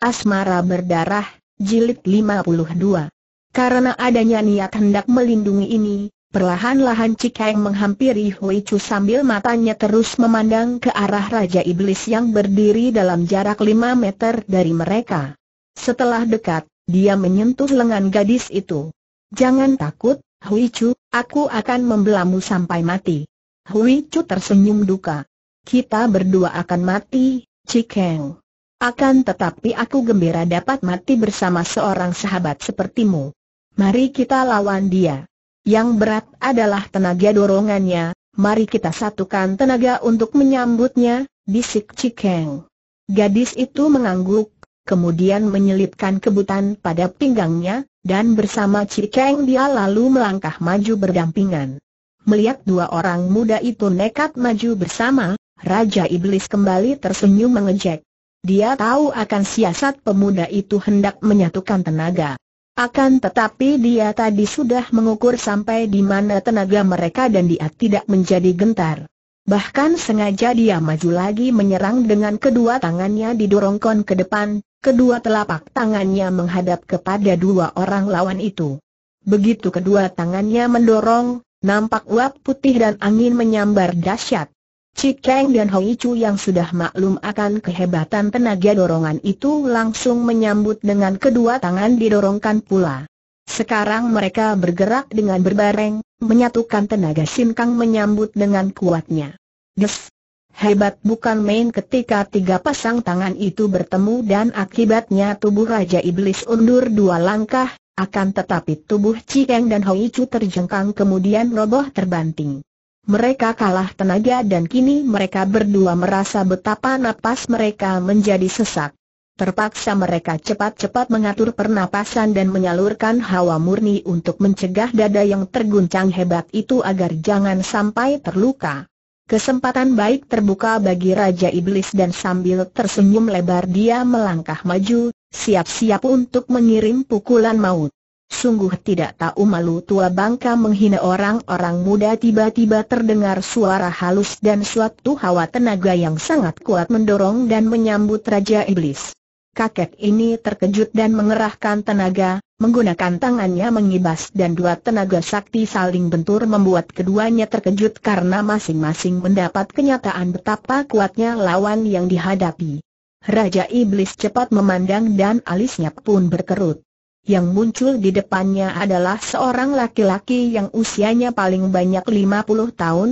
Asmara Berdarah, Jilid 52. Karena adanya niat hendak melindungi ini, perlahan-lahan Cikeng menghampiri Hui Chu sambil matanya terus memandang ke arah Raja Iblis yang berdiri dalam jarak 5 meter dari mereka. Setelah dekat, dia menyentuh lengan gadis itu. Jangan takut, Hui Chu, aku akan membelamu sampai mati. Hui Chu tersenyum duka. Kita berdua akan mati, Cikeng. Akan tetapi aku gembira dapat mati bersama seorang sahabat sepertimu. Mari kita lawan dia. Yang berat adalah tenaga dorongannya, mari kita satukan tenaga untuk menyambutnya, bisik Cikeng. Gadis itu mengangguk, kemudian menyelipkan kebutan pada pinggangnya, dan bersama Cikeng dia lalu melangkah maju berdampingan. Melihat dua orang muda itu nekat maju bersama, Raja Iblis kembali tersenyum mengejek. Dia tahu akan siasat pemuda itu hendak menyatukan tenaga. Akan tetapi dia tadi sudah mengukur sampai di mana tenaga mereka dan dia tidak menjadi gentar. Bahkan sengaja dia maju lagi menyerang dengan kedua tangannya didorongkan ke depan, kedua telapak tangannya menghadap kepada dua orang lawan itu. Begitu kedua tangannya mendorong, nampak uap putih dan angin menyambar dahsyat. Cikeng dan Hoi Chu yang sudah maklum akan kehebatan tenaga dorongan itu langsung menyambut dengan kedua tangan didorongkan pula. Sekarang mereka bergerak dengan berbareng, menyatukan tenaga sinkang menyambut dengan kuatnya. Des! Hebat bukan main ketika tiga pasang tangan itu bertemu dan akibatnya tubuh Raja Iblis undur dua langkah, akan tetapi tubuh Cikeng dan Hoi Chu terjengkang kemudian roboh terbanting mereka kalah tenaga dan kini mereka berdua merasa betapa napas mereka menjadi sesak. Terpaksa mereka cepat-cepat mengatur pernapasan dan menyalurkan hawa murni untuk mencegah dada yang terguncang hebat itu agar jangan sampai terluka. Kesempatan baik terbuka bagi Raja Iblis dan sambil tersenyum lebar dia melangkah maju, siap-siap untuk mengirim pukulan maut. Sungguh tidak tahu malu tua bangka menghina orang-orang muda tiba-tiba terdengar suara halus dan suatu hawa tenaga yang sangat kuat mendorong dan menyambut Raja Iblis. Kakek ini terkejut dan mengerahkan tenaga, menggunakan tangannya mengibas dan dua tenaga sakti saling bentur membuat keduanya terkejut karena masing-masing mendapat kenyataan betapa kuatnya lawan yang dihadapi. Raja Iblis cepat memandang dan alisnya pun berkerut. Yang muncul di depannya adalah seorang laki-laki yang usianya paling banyak 50 tahun.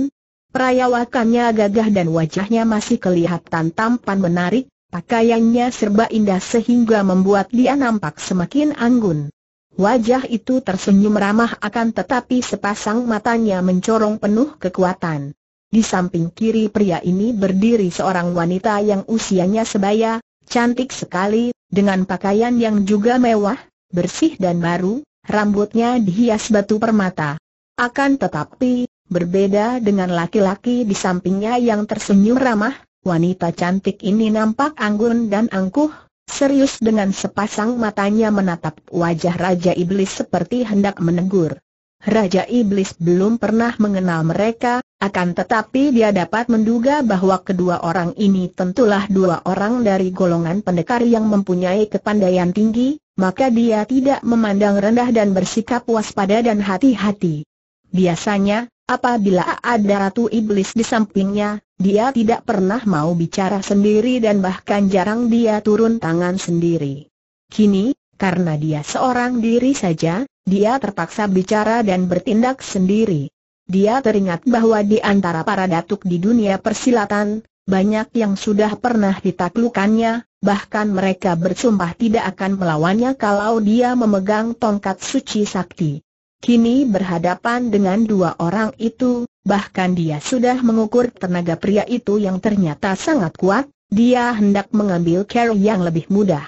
Perayawakannya gagah dan wajahnya masih kelihatan tampan menarik, pakaiannya serba indah sehingga membuat dia nampak semakin anggun. Wajah itu tersenyum ramah akan tetapi sepasang matanya mencorong penuh kekuatan. Di samping kiri pria ini berdiri seorang wanita yang usianya sebaya, cantik sekali, dengan pakaian yang juga mewah, bersih dan baru, rambutnya dihias batu permata. Akan tetapi, berbeda dengan laki-laki di sampingnya yang tersenyum ramah, wanita cantik ini nampak anggun dan angkuh, serius dengan sepasang matanya menatap wajah Raja Iblis seperti hendak menegur. Raja Iblis belum pernah mengenal mereka, akan tetapi dia dapat menduga bahwa kedua orang ini tentulah dua orang dari golongan pendekar yang mempunyai kepandaian tinggi, maka dia tidak memandang rendah dan bersikap waspada dan hati-hati. Biasanya, apabila ada ratu iblis di sampingnya, dia tidak pernah mau bicara sendiri dan bahkan jarang dia turun tangan sendiri. Kini, karena dia seorang diri saja, dia terpaksa bicara dan bertindak sendiri. Dia teringat bahwa di antara para datuk di dunia persilatan, banyak yang sudah pernah ditaklukannya, bahkan mereka bersumpah tidak akan melawannya kalau dia memegang tongkat suci sakti. Kini berhadapan dengan dua orang itu, bahkan dia sudah mengukur tenaga pria itu yang ternyata sangat kuat, dia hendak mengambil care yang lebih mudah.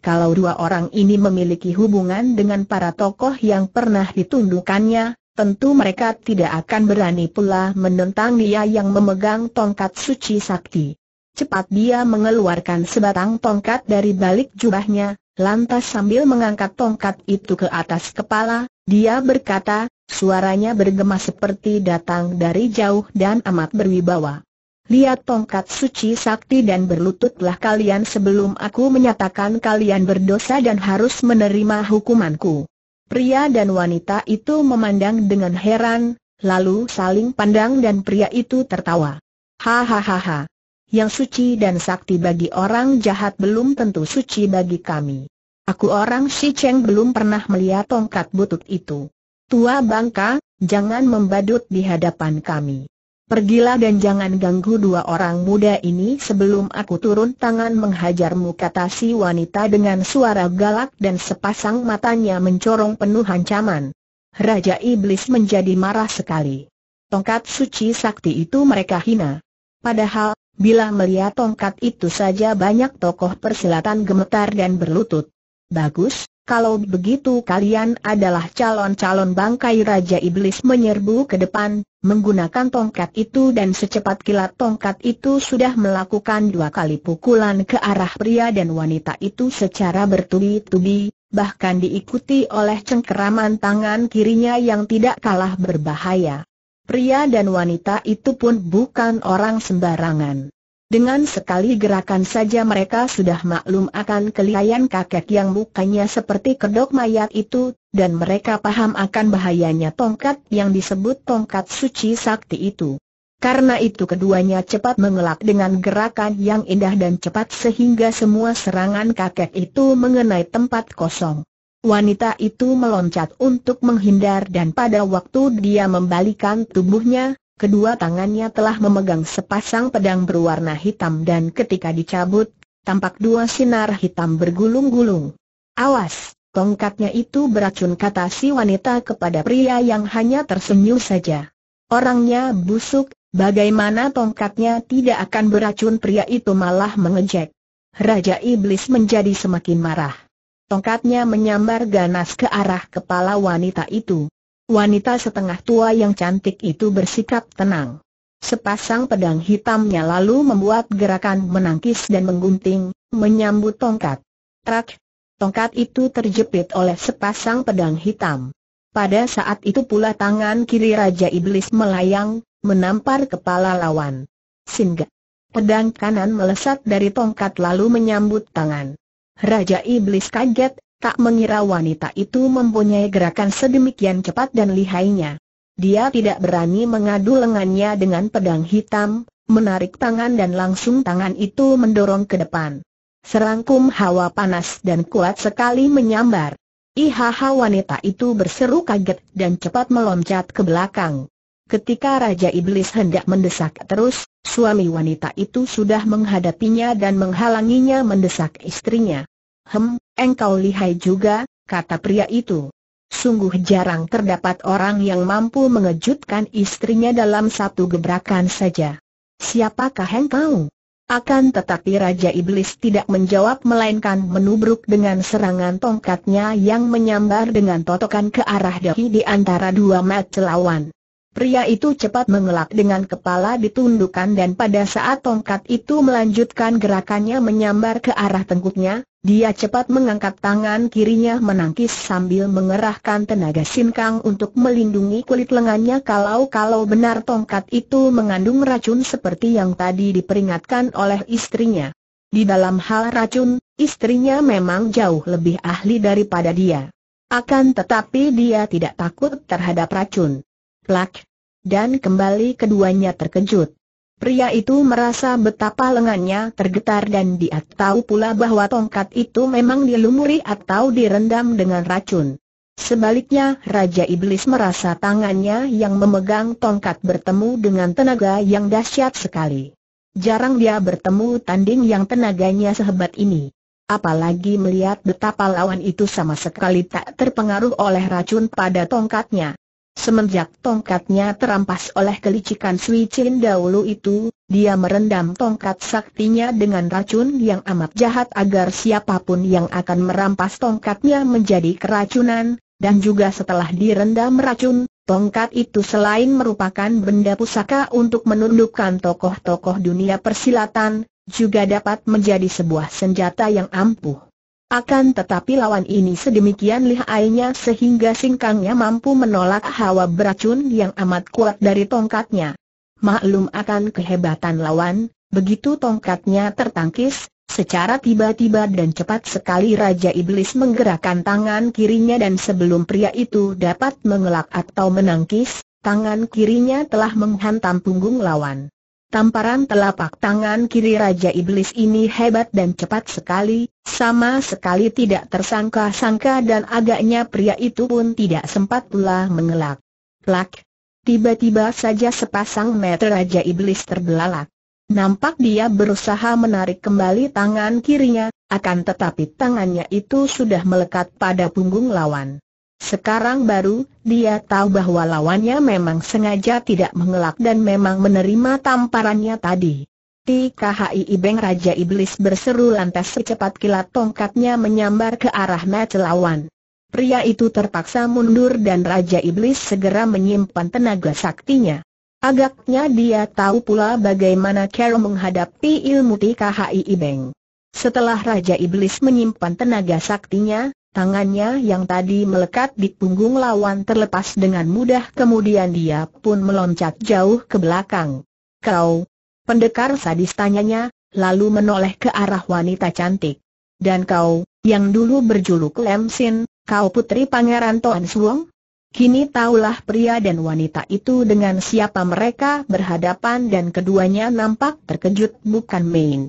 Kalau dua orang ini memiliki hubungan dengan para tokoh yang pernah ditundukannya, tentu mereka tidak akan berani pula menentang dia yang memegang tongkat suci sakti. Cepat dia mengeluarkan sebatang tongkat dari balik jubahnya, lantas sambil mengangkat tongkat itu ke atas kepala, dia berkata, suaranya bergema seperti datang dari jauh dan amat berwibawa. Lihat tongkat suci sakti dan berlututlah kalian sebelum aku menyatakan kalian berdosa dan harus menerima hukumanku. Pria dan wanita itu memandang dengan heran, lalu saling pandang dan pria itu tertawa. Hahaha. Yang suci dan sakti bagi orang jahat belum tentu suci bagi kami. Aku orang si Cheng belum pernah melihat tongkat butut itu. Tua bangka, jangan membadut di hadapan kami. Pergilah dan jangan ganggu dua orang muda ini sebelum aku turun tangan menghajarmu kata si wanita dengan suara galak dan sepasang matanya mencorong penuh ancaman. Raja Iblis menjadi marah sekali. Tongkat suci sakti itu mereka hina. Padahal, bila melihat tongkat itu saja banyak tokoh persilatan gemetar dan berlutut. Bagus, kalau begitu kalian adalah calon-calon bangkai Raja Iblis menyerbu ke depan, menggunakan tongkat itu dan secepat kilat tongkat itu sudah melakukan dua kali pukulan ke arah pria dan wanita itu secara bertubi-tubi, bahkan diikuti oleh cengkeraman tangan kirinya yang tidak kalah berbahaya. Pria dan wanita itu pun bukan orang sembarangan. Dengan sekali gerakan saja mereka sudah maklum akan kelihayan kakek yang mukanya seperti kedok mayat itu, dan mereka paham akan bahayanya tongkat yang disebut tongkat suci sakti itu. Karena itu keduanya cepat mengelak dengan gerakan yang indah dan cepat sehingga semua serangan kakek itu mengenai tempat kosong. Wanita itu meloncat untuk menghindar dan pada waktu dia membalikan tubuhnya, Kedua tangannya telah memegang sepasang pedang berwarna hitam dan ketika dicabut, tampak dua sinar hitam bergulung-gulung. Awas, tongkatnya itu beracun kata si wanita kepada pria yang hanya tersenyum saja. Orangnya busuk, bagaimana tongkatnya tidak akan beracun pria itu malah mengejek. Raja Iblis menjadi semakin marah. Tongkatnya menyambar ganas ke arah kepala wanita itu. Wanita setengah tua yang cantik itu bersikap tenang. Sepasang pedang hitamnya lalu membuat gerakan menangkis dan menggunting, menyambut tongkat. Trak! Tongkat itu terjepit oleh sepasang pedang hitam. Pada saat itu pula tangan kiri Raja Iblis melayang, menampar kepala lawan. Singgah! Pedang kanan melesat dari tongkat lalu menyambut tangan. Raja Iblis kaget, tak mengira wanita itu mempunyai gerakan sedemikian cepat dan lihainya. Dia tidak berani mengadu lengannya dengan pedang hitam, menarik tangan dan langsung tangan itu mendorong ke depan. Serangkum hawa panas dan kuat sekali menyambar. Ihaha wanita itu berseru kaget dan cepat meloncat ke belakang. Ketika Raja Iblis hendak mendesak terus, suami wanita itu sudah menghadapinya dan menghalanginya mendesak istrinya. Hem, engkau lihai juga, kata pria itu. Sungguh jarang terdapat orang yang mampu mengejutkan istrinya dalam satu gebrakan saja. Siapakah engkau? Akan tetapi Raja Iblis tidak menjawab melainkan menubruk dengan serangan tongkatnya yang menyambar dengan totokan ke arah dahi di antara dua mata lawan. Pria itu cepat mengelak dengan kepala ditundukkan dan pada saat tongkat itu melanjutkan gerakannya menyambar ke arah tengkuknya, dia cepat mengangkat tangan kirinya menangkis sambil mengerahkan tenaga sinkang untuk melindungi kulit lengannya kalau-kalau benar tongkat itu mengandung racun seperti yang tadi diperingatkan oleh istrinya. Di dalam hal racun, istrinya memang jauh lebih ahli daripada dia. Akan tetapi dia tidak takut terhadap racun. Plak. Dan kembali keduanya terkejut. Pria itu merasa betapa lengannya tergetar dan dia tahu pula bahwa tongkat itu memang dilumuri atau direndam dengan racun. Sebaliknya, Raja Iblis merasa tangannya yang memegang tongkat bertemu dengan tenaga yang dahsyat sekali. Jarang dia bertemu tanding yang tenaganya sehebat ini. Apalagi melihat betapa lawan itu sama sekali tak terpengaruh oleh racun pada tongkatnya. Semenjak tongkatnya terampas oleh kelicikan Sui Chin dahulu itu, dia merendam tongkat saktinya dengan racun yang amat jahat agar siapapun yang akan merampas tongkatnya menjadi keracunan, dan juga setelah direndam racun, tongkat itu selain merupakan benda pusaka untuk menundukkan tokoh-tokoh dunia persilatan, juga dapat menjadi sebuah senjata yang ampuh. Akan tetapi lawan ini sedemikian lihainya sehingga singkangnya mampu menolak hawa beracun yang amat kuat dari tongkatnya. Maklum akan kehebatan lawan, begitu tongkatnya tertangkis, secara tiba-tiba dan cepat sekali Raja Iblis menggerakkan tangan kirinya dan sebelum pria itu dapat mengelak atau menangkis, tangan kirinya telah menghantam punggung lawan. Tamparan telapak tangan kiri Raja Iblis ini hebat dan cepat sekali, sama sekali tidak tersangka-sangka dan agaknya pria itu pun tidak sempat pula mengelak. Plak! Tiba-tiba saja sepasang meter Raja Iblis terbelalak. Nampak dia berusaha menarik kembali tangan kirinya, akan tetapi tangannya itu sudah melekat pada punggung lawan. Sekarang baru, dia tahu bahwa lawannya memang sengaja tidak mengelak dan memang menerima tamparannya tadi. TKHI Ibeng Raja Iblis berseru lantas secepat kilat tongkatnya menyambar ke arah mata lawan. Pria itu terpaksa mundur dan Raja Iblis segera menyimpan tenaga saktinya. Agaknya dia tahu pula bagaimana Carol menghadapi ilmu TKHI Ibeng. Setelah Raja Iblis menyimpan tenaga saktinya, Tangannya yang tadi melekat di punggung lawan terlepas dengan mudah kemudian dia pun meloncat jauh ke belakang. Kau, pendekar sadis tanyanya, lalu menoleh ke arah wanita cantik. Dan kau, yang dulu berjuluk Lemsin, kau putri pangeran Toan Suong? Kini taulah pria dan wanita itu dengan siapa mereka berhadapan dan keduanya nampak terkejut bukan main.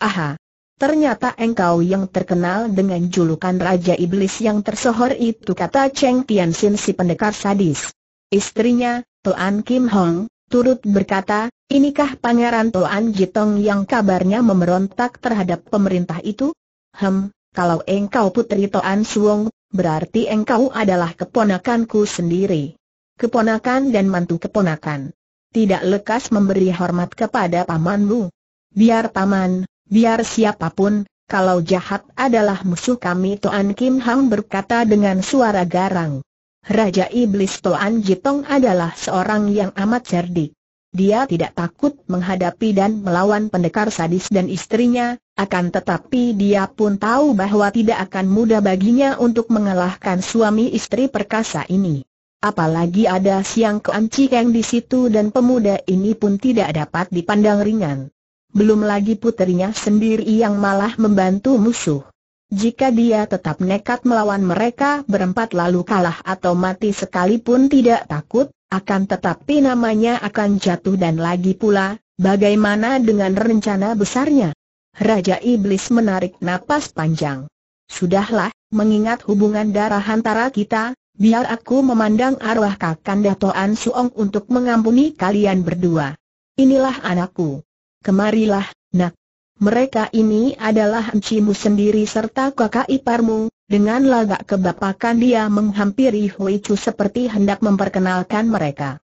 Aha, Ternyata engkau yang terkenal dengan julukan Raja Iblis yang tersohor itu kata Cheng Tian Sin si pendekar sadis. Istrinya, Tuan Kim Hong, turut berkata, inikah pangeran Tuan Jitong yang kabarnya memberontak terhadap pemerintah itu? Hem, kalau engkau putri Tuan Suong, berarti engkau adalah keponakanku sendiri. Keponakan dan mantu keponakan. Tidak lekas memberi hormat kepada pamanmu. Biar paman, Biar siapapun, kalau jahat adalah musuh kami Toan Kim Hang berkata dengan suara garang. Raja Iblis Toan Jitong adalah seorang yang amat cerdik. Dia tidak takut menghadapi dan melawan pendekar sadis dan istrinya, akan tetapi dia pun tahu bahwa tidak akan mudah baginya untuk mengalahkan suami istri perkasa ini. Apalagi ada siang keanci yang di situ dan pemuda ini pun tidak dapat dipandang ringan belum lagi puterinya sendiri yang malah membantu musuh. Jika dia tetap nekat melawan mereka berempat lalu kalah atau mati sekalipun tidak takut, akan tetapi namanya akan jatuh dan lagi pula, bagaimana dengan rencana besarnya? Raja Iblis menarik napas panjang. Sudahlah, mengingat hubungan darah antara kita, biar aku memandang arwah kakanda Toan Suong untuk mengampuni kalian berdua. Inilah anakku kemarilah, nak. Mereka ini adalah encimu sendiri serta kakak iparmu, dengan lagak kebapakan dia menghampiri Hui Chu seperti hendak memperkenalkan mereka.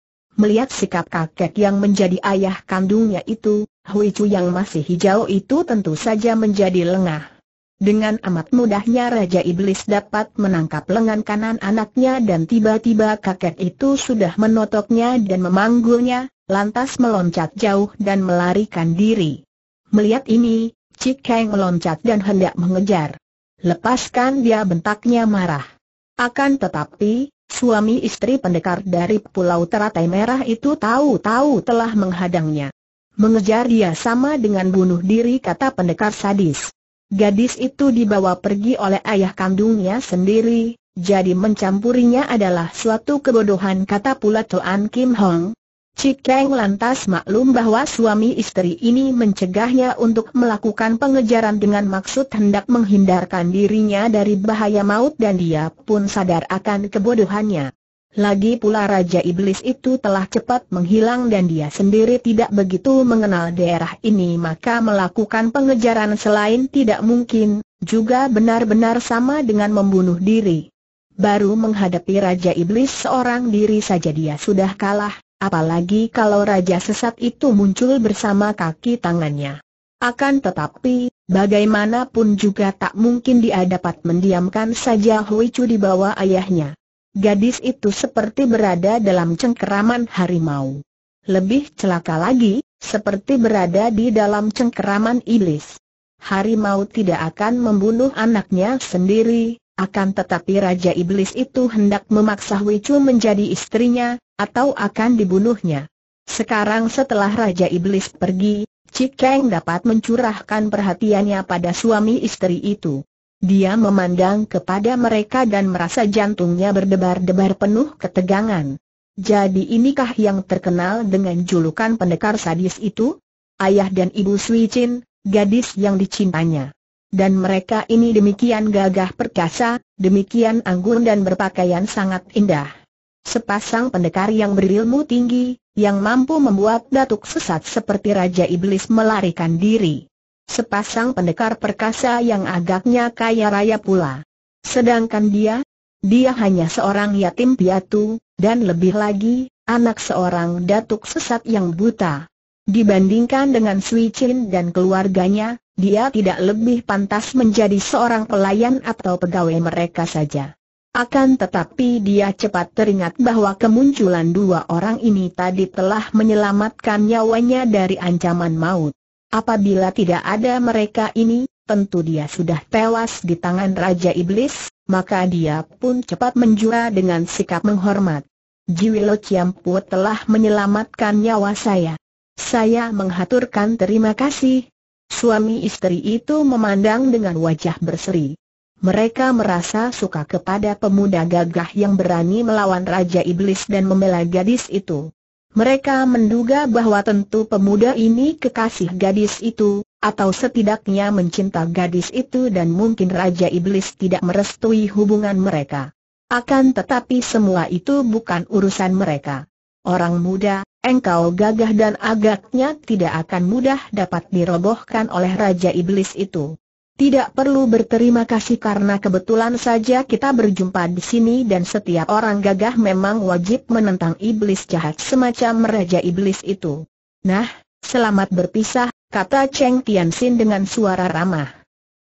Melihat sikap kakek yang menjadi ayah kandungnya itu, Hui Chu yang masih hijau itu tentu saja menjadi lengah. Dengan amat mudahnya Raja Iblis dapat menangkap lengan kanan anaknya dan tiba-tiba kakek itu sudah menotoknya dan memanggulnya, lantas meloncat jauh dan melarikan diri. Melihat ini, Cik Kang meloncat dan hendak mengejar. Lepaskan dia bentaknya marah. Akan tetapi, suami istri pendekar dari Pulau Teratai Merah itu tahu-tahu telah menghadangnya. Mengejar dia sama dengan bunuh diri kata pendekar sadis. Gadis itu dibawa pergi oleh ayah kandungnya sendiri, jadi mencampurinya adalah suatu kebodohan kata pula Tuan Kim Hong. Cik Kang lantas maklum bahwa suami istri ini mencegahnya untuk melakukan pengejaran dengan maksud hendak menghindarkan dirinya dari bahaya maut dan dia pun sadar akan kebodohannya. Lagi pula Raja Iblis itu telah cepat menghilang dan dia sendiri tidak begitu mengenal daerah ini maka melakukan pengejaran selain tidak mungkin, juga benar-benar sama dengan membunuh diri. Baru menghadapi Raja Iblis seorang diri saja dia sudah kalah, apalagi kalau Raja Sesat itu muncul bersama kaki tangannya. Akan tetapi, bagaimanapun juga tak mungkin dia dapat mendiamkan saja Hui Chu di bawah ayahnya. Gadis itu seperti berada dalam cengkeraman harimau. Lebih celaka lagi, seperti berada di dalam cengkeraman iblis. Harimau tidak akan membunuh anaknya sendiri, akan tetapi Raja Iblis itu hendak memaksa Wicu menjadi istrinya, atau akan dibunuhnya. Sekarang setelah Raja Iblis pergi, Cikeng dapat mencurahkan perhatiannya pada suami istri itu. Dia memandang kepada mereka dan merasa jantungnya berdebar-debar penuh ketegangan. Jadi inikah yang terkenal dengan julukan pendekar sadis itu? Ayah dan ibu Sui Chin, gadis yang dicintanya. Dan mereka ini demikian gagah perkasa, demikian anggun dan berpakaian sangat indah. Sepasang pendekar yang berilmu tinggi, yang mampu membuat datuk sesat seperti Raja Iblis melarikan diri. Sepasang pendekar perkasa yang agaknya kaya raya pula. Sedangkan dia, dia hanya seorang yatim piatu, dan lebih lagi, anak seorang datuk sesat yang buta. Dibandingkan dengan Sui Chin dan keluarganya, dia tidak lebih pantas menjadi seorang pelayan atau pegawai mereka saja. Akan tetapi dia cepat teringat bahwa kemunculan dua orang ini tadi telah menyelamatkan nyawanya dari ancaman maut. Apabila tidak ada mereka ini, tentu dia sudah tewas di tangan Raja Iblis, maka dia pun cepat menjura dengan sikap menghormat. Jiwilo Ciampu telah menyelamatkan nyawa saya. Saya menghaturkan terima kasih. Suami istri itu memandang dengan wajah berseri. Mereka merasa suka kepada pemuda gagah yang berani melawan Raja Iblis dan membela gadis itu. Mereka menduga bahwa tentu pemuda ini kekasih gadis itu, atau setidaknya mencinta gadis itu dan mungkin Raja Iblis tidak merestui hubungan mereka. Akan tetapi semua itu bukan urusan mereka. Orang muda, engkau gagah dan agaknya tidak akan mudah dapat dirobohkan oleh Raja Iblis itu. Tidak perlu berterima kasih karena kebetulan saja kita berjumpa di sini dan setiap orang gagah memang wajib menentang iblis jahat semacam Raja Iblis itu. Nah, selamat berpisah, kata Cheng Tianxin dengan suara ramah.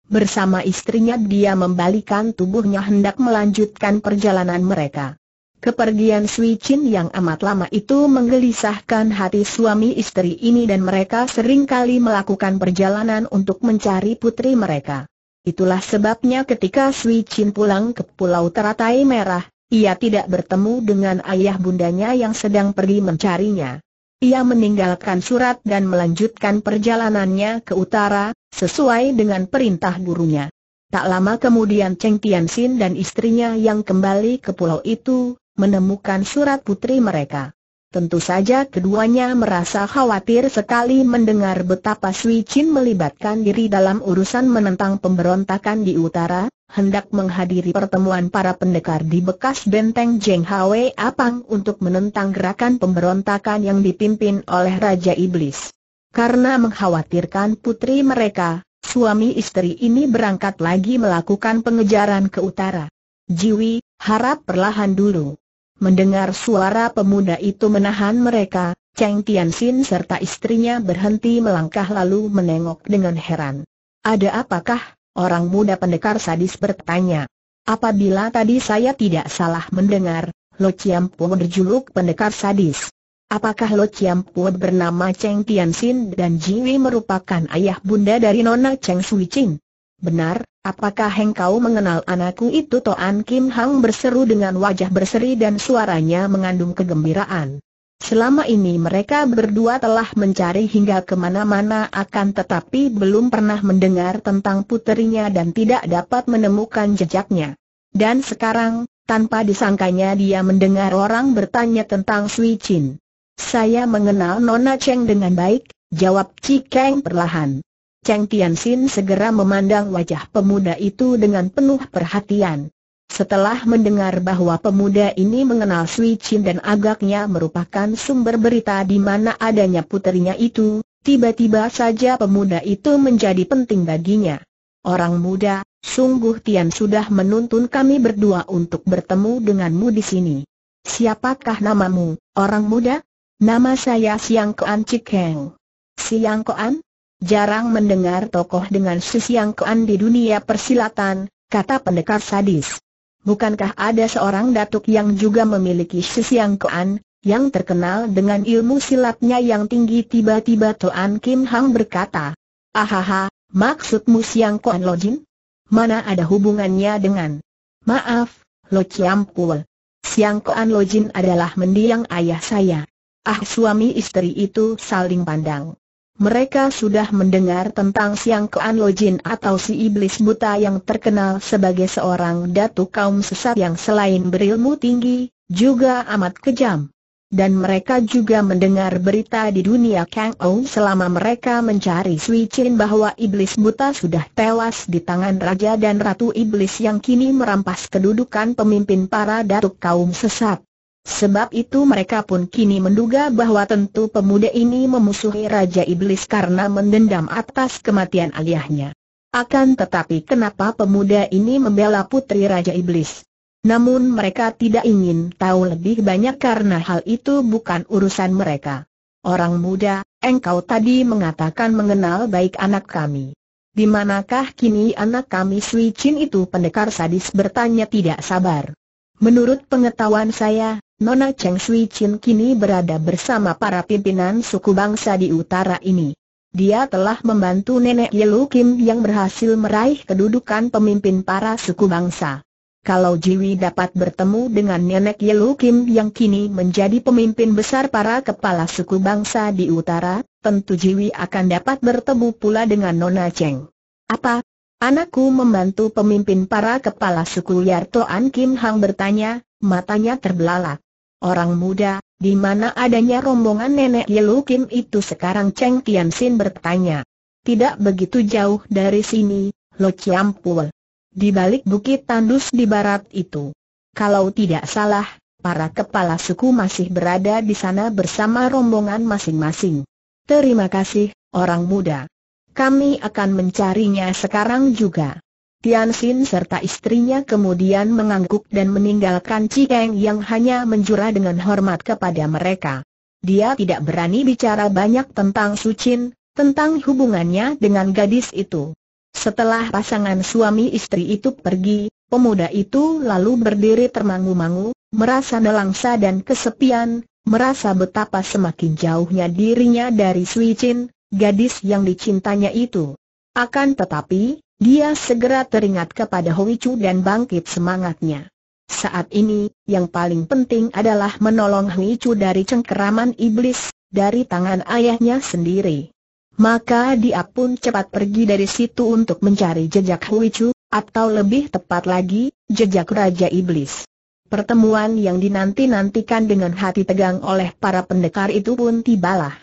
Bersama istrinya dia membalikan tubuhnya hendak melanjutkan perjalanan mereka. Kepergian Sui Chin yang amat lama itu menggelisahkan hati suami istri ini dan mereka seringkali melakukan perjalanan untuk mencari putri mereka. Itulah sebabnya ketika Sui Chin pulang ke Pulau Teratai Merah, ia tidak bertemu dengan ayah bundanya yang sedang pergi mencarinya. Ia meninggalkan surat dan melanjutkan perjalanannya ke utara, sesuai dengan perintah gurunya. Tak lama kemudian Cheng Tianxin dan istrinya yang kembali ke pulau itu, menemukan surat putri mereka. Tentu saja keduanya merasa khawatir sekali mendengar betapa Sui Chin melibatkan diri dalam urusan menentang pemberontakan di utara, hendak menghadiri pertemuan para pendekar di bekas benteng Jeng Hwe Apang untuk menentang gerakan pemberontakan yang dipimpin oleh Raja Iblis. Karena mengkhawatirkan putri mereka, suami istri ini berangkat lagi melakukan pengejaran ke utara. Jiwi, harap perlahan dulu. Mendengar suara pemuda itu menahan mereka, Cheng Tianxin serta istrinya berhenti melangkah lalu menengok dengan heran. Ada apakah? Orang muda pendekar sadis bertanya. Apabila tadi saya tidak salah mendengar, Lo Chiam Pu berjuluk pendekar sadis. Apakah Lo Chiam Pu bernama Cheng Tianxin dan Jiwi merupakan ayah bunda dari Nona Cheng Sui Chin? Benar, Apakah engkau mengenal anakku itu Toan Kim Hang berseru dengan wajah berseri dan suaranya mengandung kegembiraan. Selama ini mereka berdua telah mencari hingga kemana-mana akan tetapi belum pernah mendengar tentang puterinya dan tidak dapat menemukan jejaknya. Dan sekarang, tanpa disangkanya dia mendengar orang bertanya tentang Sui Chin. Saya mengenal Nona Cheng dengan baik, jawab Chi Kang perlahan. Cheng Tianxin segera memandang wajah pemuda itu dengan penuh perhatian. Setelah mendengar bahwa pemuda ini mengenal Sui Chin dan agaknya merupakan sumber berita di mana adanya puterinya itu, tiba-tiba saja pemuda itu menjadi penting baginya. Orang muda, sungguh Tian sudah menuntun kami berdua untuk bertemu denganmu di sini. Siapakah namamu, orang muda? Nama saya Siang Koan Heng. Siang Koan? Jarang mendengar tokoh dengan kean di dunia persilatan, kata pendekar sadis. Bukankah ada seorang datuk yang juga memiliki siangkoan, yang terkenal dengan ilmu silatnya yang tinggi tiba-tiba tuan Kim Hang berkata, Ahaha, maksudmu siang siangkoan Lojin? Mana ada hubungannya dengan? Maaf, Lo kean Siangkoan Lojin adalah mendiang ayah saya. Ah suami istri itu saling pandang. Mereka sudah mendengar tentang Siang Kean Lojin atau si iblis buta yang terkenal sebagai seorang datuk kaum sesat yang selain berilmu tinggi, juga amat kejam. Dan mereka juga mendengar berita di dunia Kang Ou selama mereka mencari Sui Chin bahwa iblis buta sudah tewas di tangan raja dan ratu iblis yang kini merampas kedudukan pemimpin para datuk kaum sesat. Sebab itu mereka pun kini menduga bahwa tentu pemuda ini memusuhi Raja Iblis karena mendendam atas kematian ayahnya. Akan tetapi kenapa pemuda ini membela putri Raja Iblis? Namun mereka tidak ingin tahu lebih banyak karena hal itu bukan urusan mereka. Orang muda, engkau tadi mengatakan mengenal baik anak kami. Di manakah kini anak kami Sui Chin itu pendekar sadis bertanya tidak sabar. Menurut pengetahuan saya, Nona Cheng Sui Chin kini berada bersama para pimpinan suku bangsa di utara ini. Dia telah membantu nenek Yelu Kim yang berhasil meraih kedudukan pemimpin para suku bangsa. Kalau Jiwi dapat bertemu dengan nenek Yelu Kim yang kini menjadi pemimpin besar para kepala suku bangsa di utara, tentu Jiwi akan dapat bertemu pula dengan Nona Cheng. Apa? Anakku membantu pemimpin para kepala suku Yarto An Kim Hang bertanya, matanya terbelalak. Orang muda, di mana adanya rombongan nenek Yelu Kim itu sekarang Cheng Tianxin bertanya. Tidak begitu jauh dari sini, Lo Chiampul. Di balik bukit tandus di barat itu. Kalau tidak salah, para kepala suku masih berada di sana bersama rombongan masing-masing. Terima kasih, orang muda. Kami akan mencarinya sekarang juga. Tian Xin serta istrinya kemudian mengangguk dan meninggalkan Cikeng yang hanya menjura dengan hormat kepada mereka. Dia tidak berani bicara banyak tentang Sucin, tentang hubungannya dengan gadis itu. Setelah pasangan suami istri itu pergi, pemuda itu lalu berdiri termangu-mangu, merasa nelangsa dan kesepian, merasa betapa semakin jauhnya dirinya dari Chin, gadis yang dicintanya itu. Akan tetapi, dia segera teringat kepada Hui Chu dan bangkit semangatnya. Saat ini, yang paling penting adalah menolong Hui Chu dari cengkeraman iblis, dari tangan ayahnya sendiri. Maka dia pun cepat pergi dari situ untuk mencari jejak Hui Chu, atau lebih tepat lagi, jejak Raja Iblis. Pertemuan yang dinanti-nantikan dengan hati tegang oleh para pendekar itu pun tibalah.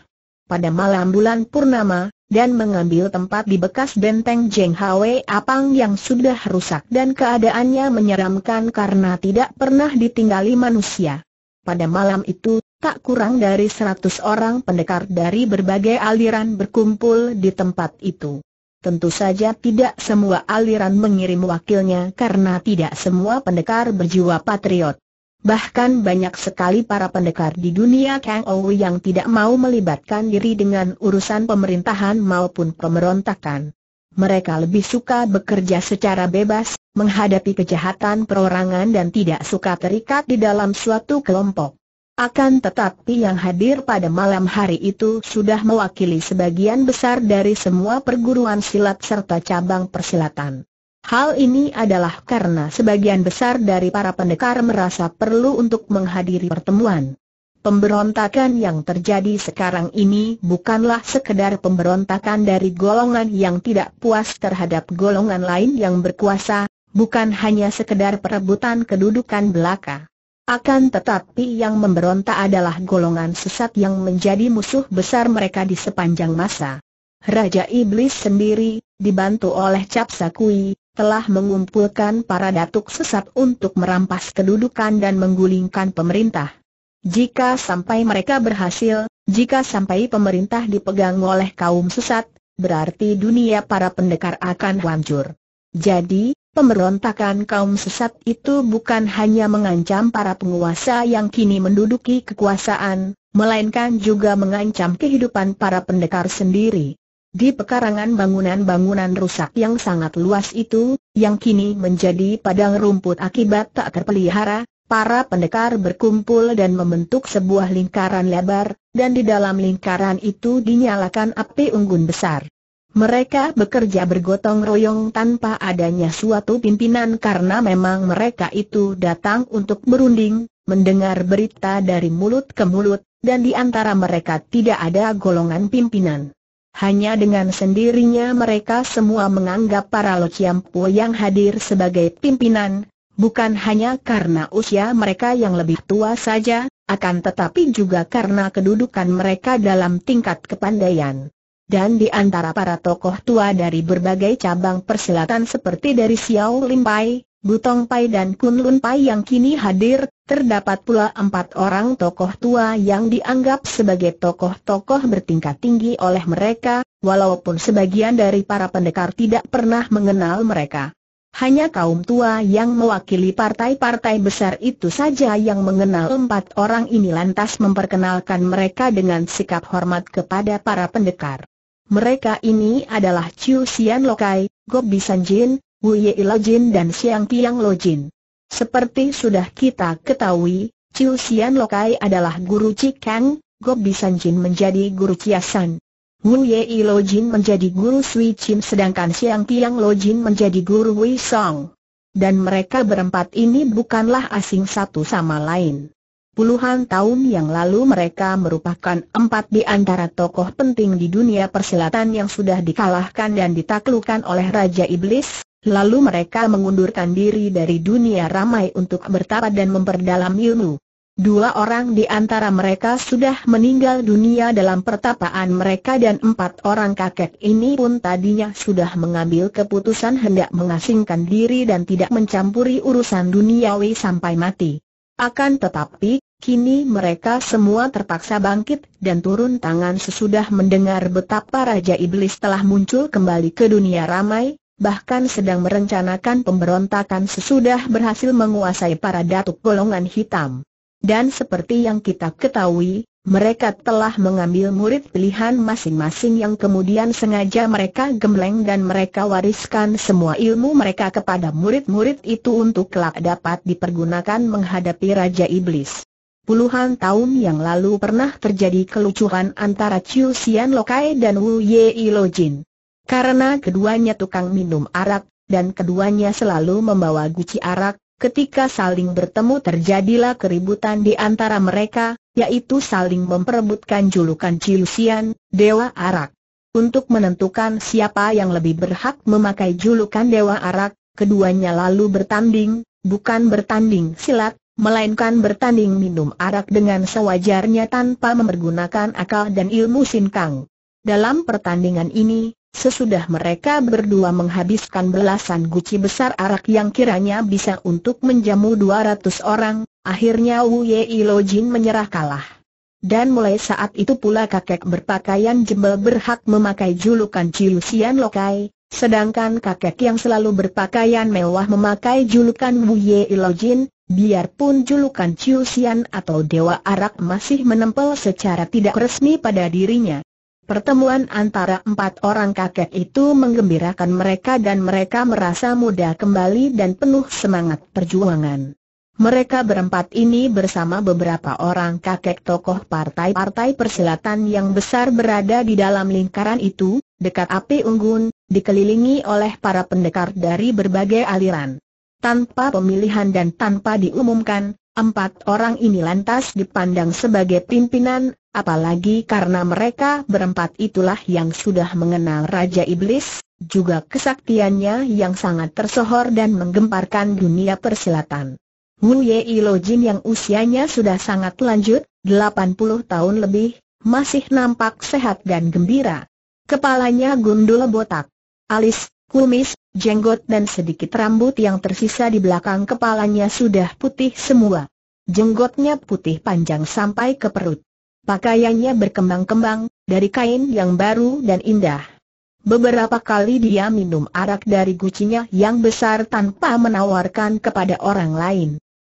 Pada malam bulan purnama, dan mengambil tempat di bekas benteng Jeng Hwe Apang yang sudah rusak dan keadaannya menyeramkan karena tidak pernah ditinggali manusia. Pada malam itu, tak kurang dari seratus orang pendekar dari berbagai aliran berkumpul di tempat itu. Tentu saja tidak semua aliran mengirim wakilnya karena tidak semua pendekar berjiwa patriot. Bahkan banyak sekali para pendekar di dunia Kang Ou yang tidak mau melibatkan diri dengan urusan pemerintahan maupun pemberontakan. Mereka lebih suka bekerja secara bebas, menghadapi kejahatan perorangan dan tidak suka terikat di dalam suatu kelompok. Akan tetapi yang hadir pada malam hari itu sudah mewakili sebagian besar dari semua perguruan silat serta cabang persilatan. Hal ini adalah karena sebagian besar dari para pendekar merasa perlu untuk menghadiri pertemuan. Pemberontakan yang terjadi sekarang ini bukanlah sekedar pemberontakan dari golongan yang tidak puas terhadap golongan lain yang berkuasa, bukan hanya sekedar perebutan kedudukan belaka. Akan tetapi yang memberontak adalah golongan sesat yang menjadi musuh besar mereka di sepanjang masa. Raja Iblis sendiri, dibantu oleh Capsa Kui, telah mengumpulkan para datuk sesat untuk merampas kedudukan dan menggulingkan pemerintah. Jika sampai mereka berhasil, jika sampai pemerintah dipegang oleh kaum sesat, berarti dunia para pendekar akan hancur. Jadi, pemberontakan kaum sesat itu bukan hanya mengancam para penguasa yang kini menduduki kekuasaan, melainkan juga mengancam kehidupan para pendekar sendiri. Di pekarangan bangunan-bangunan rusak yang sangat luas itu, yang kini menjadi padang rumput akibat tak terpelihara, para pendekar berkumpul dan membentuk sebuah lingkaran lebar, dan di dalam lingkaran itu dinyalakan api unggun besar. Mereka bekerja bergotong royong tanpa adanya suatu pimpinan karena memang mereka itu datang untuk berunding, mendengar berita dari mulut ke mulut, dan di antara mereka tidak ada golongan pimpinan. Hanya dengan sendirinya mereka semua menganggap para Lo Chiampo yang hadir sebagai pimpinan, bukan hanya karena usia mereka yang lebih tua saja, akan tetapi juga karena kedudukan mereka dalam tingkat kepandaian. Dan di antara para tokoh tua dari berbagai cabang persilatan seperti dari Xiao Limpai, Butong Pai dan Kunlun Pai yang kini hadir, terdapat pula empat orang tokoh tua yang dianggap sebagai tokoh-tokoh bertingkat tinggi oleh mereka, walaupun sebagian dari para pendekar tidak pernah mengenal mereka. Hanya kaum tua yang mewakili partai-partai besar itu saja yang mengenal empat orang ini lantas memperkenalkan mereka dengan sikap hormat kepada para pendekar. Mereka ini adalah Chiu Xian Lokai, Gobi Sanjin, Wu Ye Jin dan Siang Tiang Lojin. Seperti sudah kita ketahui, Chiu Xian Lokai adalah guru Cikang, Gobi Jin menjadi guru Kiasan. Wu Ye Jin menjadi guru Sui Chim sedangkan Siang Tiang Lojin menjadi guru Wei Song. Dan mereka berempat ini bukanlah asing satu sama lain. Puluhan tahun yang lalu mereka merupakan empat di antara tokoh penting di dunia persilatan yang sudah dikalahkan dan ditaklukkan oleh Raja Iblis, Lalu mereka mengundurkan diri dari dunia ramai untuk bertapa dan memperdalam ilmu. Dua orang di antara mereka sudah meninggal dunia dalam pertapaan mereka dan empat orang kakek ini pun tadinya sudah mengambil keputusan hendak mengasingkan diri dan tidak mencampuri urusan duniawi sampai mati. Akan tetapi, kini mereka semua terpaksa bangkit dan turun tangan sesudah mendengar betapa Raja Iblis telah muncul kembali ke dunia ramai, bahkan sedang merencanakan pemberontakan sesudah berhasil menguasai para datuk golongan hitam. Dan seperti yang kita ketahui, mereka telah mengambil murid pilihan masing-masing yang kemudian sengaja mereka gembleng dan mereka wariskan semua ilmu mereka kepada murid-murid itu untuk kelak dapat dipergunakan menghadapi Raja Iblis. Puluhan tahun yang lalu pernah terjadi kelucuan antara Chiu Xian Lokai dan Wu Ye Lo Jin. Karena keduanya tukang minum arak, dan keduanya selalu membawa guci arak, ketika saling bertemu terjadilah keributan di antara mereka, yaitu saling memperebutkan julukan Cilusian, Dewa Arak. Untuk menentukan siapa yang lebih berhak memakai julukan Dewa Arak, keduanya lalu bertanding, bukan bertanding silat, melainkan bertanding minum arak dengan sewajarnya tanpa mempergunakan akal dan ilmu sinkang. Dalam pertandingan ini, Sesudah mereka berdua menghabiskan belasan guci besar arak yang kiranya bisa untuk menjamu 200 orang, akhirnya Wu Ye Lo Jin menyerah kalah. Dan mulai saat itu pula kakek berpakaian jebel berhak memakai julukan Ciusian Lokai, sedangkan kakek yang selalu berpakaian mewah memakai julukan Wu Ye Lo Jin, biarpun julukan Ciusian atau Dewa Arak masih menempel secara tidak resmi pada dirinya. Pertemuan antara empat orang kakek itu menggembirakan mereka dan mereka merasa muda kembali dan penuh semangat perjuangan. Mereka berempat ini bersama beberapa orang kakek tokoh partai-partai perselatan yang besar berada di dalam lingkaran itu, dekat api unggun, dikelilingi oleh para pendekar dari berbagai aliran. Tanpa pemilihan dan tanpa diumumkan, empat orang ini lantas dipandang sebagai pimpinan apalagi karena mereka berempat itulah yang sudah mengenal Raja Iblis, juga kesaktiannya yang sangat tersohor dan menggemparkan dunia persilatan. Wu Ye Ilo yang usianya sudah sangat lanjut, 80 tahun lebih, masih nampak sehat dan gembira. Kepalanya gundul botak, alis, kumis, jenggot dan sedikit rambut yang tersisa di belakang kepalanya sudah putih semua. Jenggotnya putih panjang sampai ke perut. Pakaiannya berkembang-kembang, dari kain yang baru dan indah. Beberapa kali dia minum arak dari gucinya yang besar tanpa menawarkan kepada orang lain.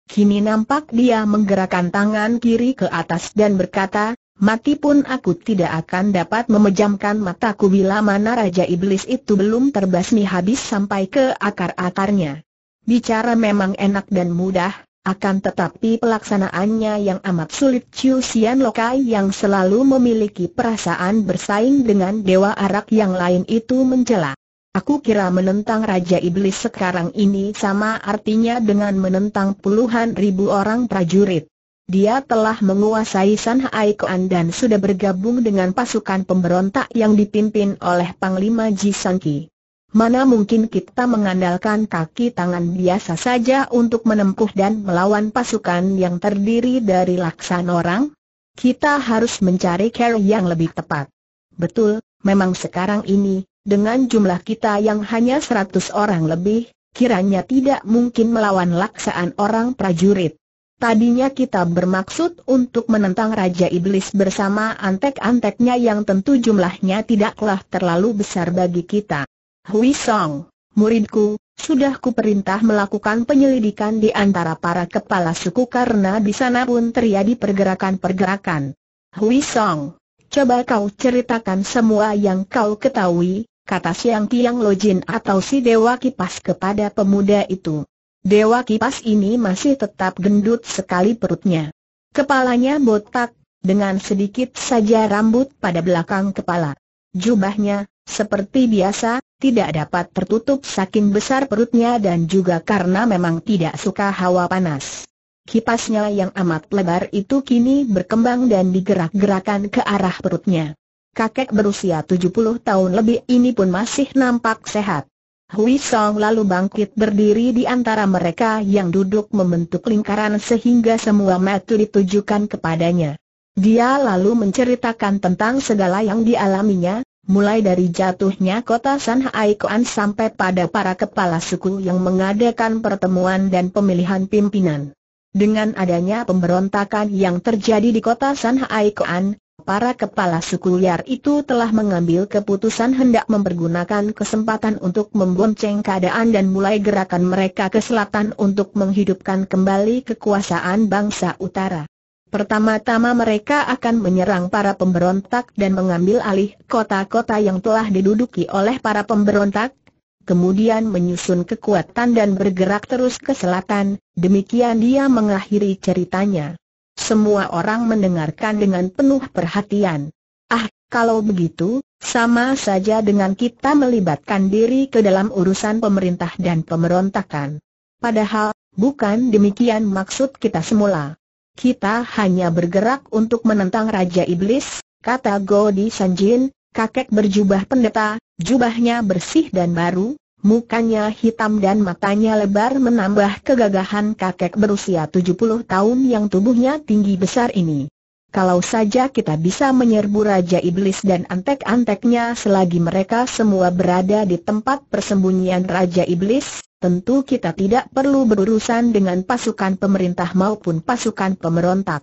Kini nampak dia menggerakkan tangan kiri ke atas dan berkata, Mati pun aku tidak akan dapat memejamkan mataku bila mana Raja Iblis itu belum terbasmi habis sampai ke akar-akarnya. Bicara memang enak dan mudah, akan tetapi pelaksanaannya yang amat sulit Chiu Sian Lokai yang selalu memiliki perasaan bersaing dengan Dewa Arak yang lain itu mencela. Aku kira menentang Raja Iblis sekarang ini sama artinya dengan menentang puluhan ribu orang prajurit. Dia telah menguasai Hai Kuan dan sudah bergabung dengan pasukan pemberontak yang dipimpin oleh Panglima Ji Sangki. Mana mungkin kita mengandalkan kaki tangan biasa saja untuk menempuh dan melawan pasukan yang terdiri dari laksan orang? Kita harus mencari cara yang lebih tepat. Betul, memang sekarang ini, dengan jumlah kita yang hanya 100 orang lebih, kiranya tidak mungkin melawan laksaan orang prajurit. Tadinya kita bermaksud untuk menentang Raja Iblis bersama antek-anteknya yang tentu jumlahnya tidaklah terlalu besar bagi kita. Hui Song, muridku, sudah kuperintah melakukan penyelidikan di antara para kepala suku karena di sana pun terjadi pergerakan-pergerakan. Hui Song, coba kau ceritakan semua yang kau ketahui, kata Siang Tiang Lojin atau si Dewa Kipas kepada pemuda itu. Dewa Kipas ini masih tetap gendut sekali perutnya. Kepalanya botak, dengan sedikit saja rambut pada belakang kepala. Jubahnya, seperti biasa, tidak dapat tertutup saking besar perutnya dan juga karena memang tidak suka hawa panas. Kipasnya yang amat lebar itu kini berkembang dan digerak-gerakan ke arah perutnya. Kakek berusia 70 tahun lebih ini pun masih nampak sehat. Hui Song lalu bangkit berdiri di antara mereka yang duduk membentuk lingkaran sehingga semua mata ditujukan kepadanya. Dia lalu menceritakan tentang segala yang dialaminya, mulai dari jatuhnya kota Sanhaikoan sampai pada para kepala suku yang mengadakan pertemuan dan pemilihan pimpinan. Dengan adanya pemberontakan yang terjadi di kota Sanhaikoan, para kepala suku liar itu telah mengambil keputusan hendak mempergunakan kesempatan untuk membonceng keadaan dan mulai gerakan mereka ke selatan untuk menghidupkan kembali kekuasaan bangsa utara. Pertama-tama mereka akan menyerang para pemberontak dan mengambil alih kota-kota yang telah diduduki oleh para pemberontak, kemudian menyusun kekuatan dan bergerak terus ke selatan, demikian dia mengakhiri ceritanya. Semua orang mendengarkan dengan penuh perhatian. Ah, kalau begitu, sama saja dengan kita melibatkan diri ke dalam urusan pemerintah dan pemberontakan. Padahal, bukan demikian maksud kita semula. Kita hanya bergerak untuk menentang Raja Iblis, kata Godi Sanjin, kakek berjubah pendeta, jubahnya bersih dan baru, mukanya hitam dan matanya lebar menambah kegagahan kakek berusia 70 tahun yang tubuhnya tinggi besar ini. Kalau saja kita bisa menyerbu Raja Iblis dan antek-anteknya selagi mereka semua berada di tempat persembunyian Raja Iblis, tentu kita tidak perlu berurusan dengan pasukan pemerintah maupun pasukan pemberontak.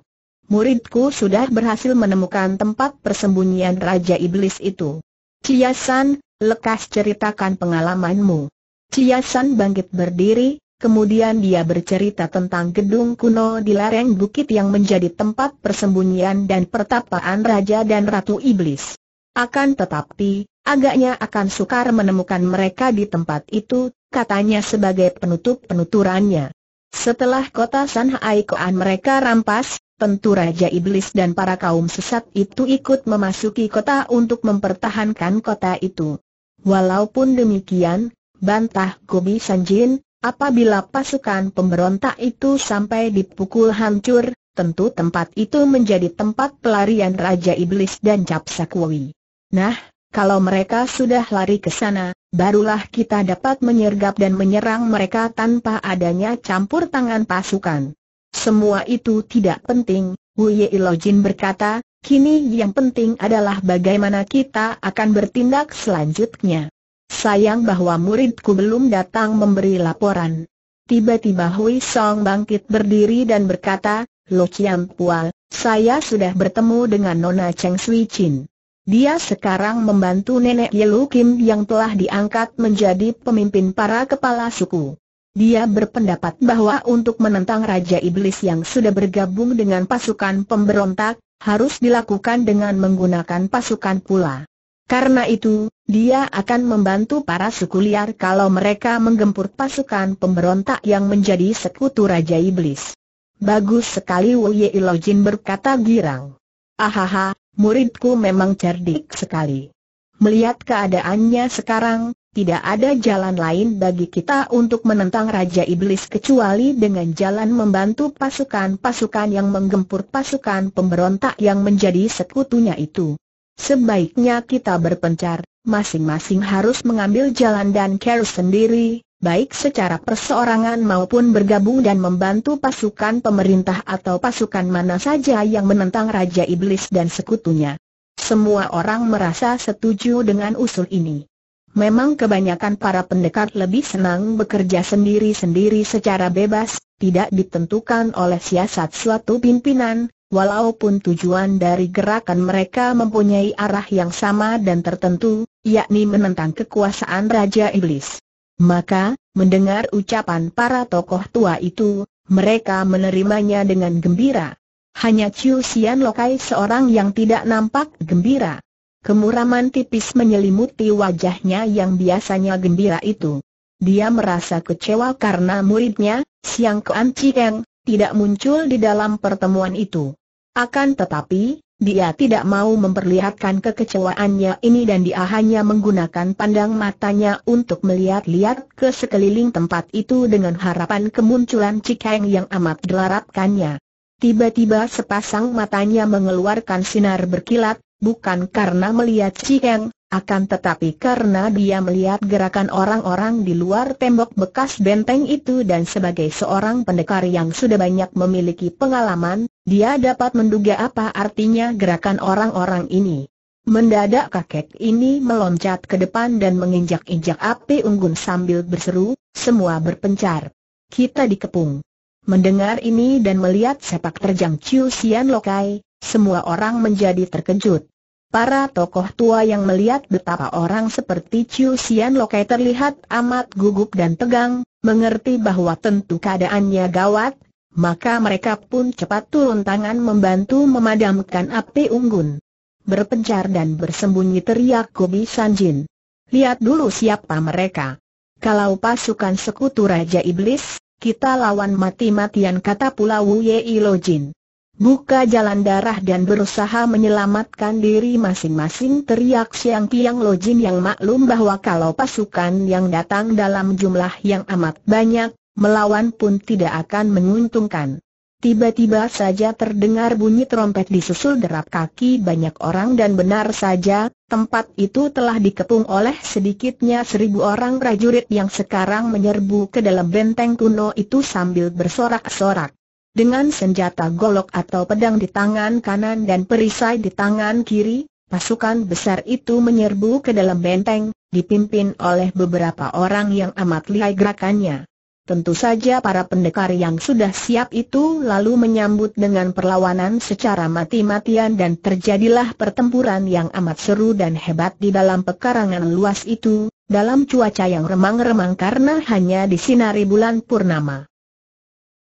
Muridku sudah berhasil menemukan tempat persembunyian Raja Iblis itu. Ciasan, lekas ceritakan pengalamanmu. Ciasan bangkit berdiri, kemudian dia bercerita tentang gedung kuno di lereng bukit yang menjadi tempat persembunyian dan pertapaan Raja dan Ratu Iblis. Akan tetapi, agaknya akan sukar menemukan mereka di tempat itu, katanya sebagai penutup penuturannya. Setelah kota Sanhai Koan mereka rampas, tentu Raja Iblis dan para kaum sesat itu ikut memasuki kota untuk mempertahankan kota itu. Walaupun demikian, bantah Gobi Sanjin, apabila pasukan pemberontak itu sampai dipukul hancur, tentu tempat itu menjadi tempat pelarian Raja Iblis dan Capsakuwi. Nah, kalau mereka sudah lari ke sana, barulah kita dapat menyergap dan menyerang mereka tanpa adanya campur tangan pasukan. Semua itu tidak penting, Wuye Ilojin berkata, kini yang penting adalah bagaimana kita akan bertindak selanjutnya. Sayang bahwa muridku belum datang memberi laporan. Tiba-tiba Hui Song bangkit berdiri dan berkata, Lo Chiang Pual, saya sudah bertemu dengan Nona Cheng Sui Chin. Dia sekarang membantu nenek Yelu Kim yang telah diangkat menjadi pemimpin para kepala suku. Dia berpendapat bahwa untuk menentang Raja Iblis yang sudah bergabung dengan pasukan pemberontak, harus dilakukan dengan menggunakan pasukan pula. Karena itu, dia akan membantu para suku liar kalau mereka menggempur pasukan pemberontak yang menjadi sekutu Raja Iblis. Bagus sekali Wu Ye Ilojin berkata girang. Ahaha, muridku memang cerdik sekali. Melihat keadaannya sekarang, tidak ada jalan lain bagi kita untuk menentang Raja Iblis kecuali dengan jalan membantu pasukan-pasukan yang menggempur pasukan pemberontak yang menjadi sekutunya itu. Sebaiknya kita berpencar, masing-masing harus mengambil jalan dan care sendiri, baik secara perseorangan maupun bergabung dan membantu pasukan pemerintah atau pasukan mana saja yang menentang Raja Iblis dan sekutunya. Semua orang merasa setuju dengan usul ini. Memang kebanyakan para pendekar lebih senang bekerja sendiri-sendiri secara bebas, tidak ditentukan oleh siasat suatu pimpinan, Walaupun tujuan dari gerakan mereka mempunyai arah yang sama dan tertentu, yakni menentang kekuasaan Raja Iblis. Maka, mendengar ucapan para tokoh tua itu, mereka menerimanya dengan gembira. Hanya Chiu Xian Lokai seorang yang tidak nampak gembira. Kemuraman tipis menyelimuti wajahnya yang biasanya gembira itu. Dia merasa kecewa karena muridnya, Siang Kuan Keng, tidak muncul di dalam pertemuan itu. Akan tetapi, dia tidak mau memperlihatkan kekecewaannya ini dan dia hanya menggunakan pandang matanya untuk melihat-lihat ke sekeliling tempat itu dengan harapan kemunculan Cikeng yang amat dilarapkannya. Tiba-tiba sepasang matanya mengeluarkan sinar berkilat, bukan karena melihat Cikeng, akan tetapi karena dia melihat gerakan orang-orang di luar tembok bekas benteng itu dan sebagai seorang pendekar yang sudah banyak memiliki pengalaman, dia dapat menduga apa artinya gerakan orang-orang ini. Mendadak kakek ini meloncat ke depan dan menginjak-injak api unggun sambil berseru, semua berpencar. Kita dikepung. Mendengar ini dan melihat sepak terjang Chiu Xian Lokai, semua orang menjadi terkejut. Para tokoh tua yang melihat betapa orang seperti Chiu Xian Lokai terlihat amat gugup dan tegang, mengerti bahwa tentu keadaannya gawat, maka mereka pun cepat turun tangan membantu memadamkan api unggun. Berpencar dan bersembunyi teriak Gobi Sanjin. Lihat dulu siapa mereka. Kalau pasukan sekutu Raja Iblis, kita lawan mati-matian kata pula Pulau Yei Jin. Buka jalan darah dan berusaha menyelamatkan diri masing-masing teriak Siang Piang Jin yang maklum bahwa kalau pasukan yang datang dalam jumlah yang amat banyak, melawan pun tidak akan menguntungkan. Tiba-tiba saja terdengar bunyi trompet disusul derap kaki banyak orang dan benar saja, tempat itu telah dikepung oleh sedikitnya seribu orang prajurit yang sekarang menyerbu ke dalam benteng kuno itu sambil bersorak-sorak. Dengan senjata golok atau pedang di tangan kanan dan perisai di tangan kiri, pasukan besar itu menyerbu ke dalam benteng, dipimpin oleh beberapa orang yang amat lihai gerakannya. Tentu saja para pendekar yang sudah siap itu lalu menyambut dengan perlawanan secara mati-matian dan terjadilah pertempuran yang amat seru dan hebat di dalam pekarangan luas itu, dalam cuaca yang remang-remang karena hanya disinari bulan purnama.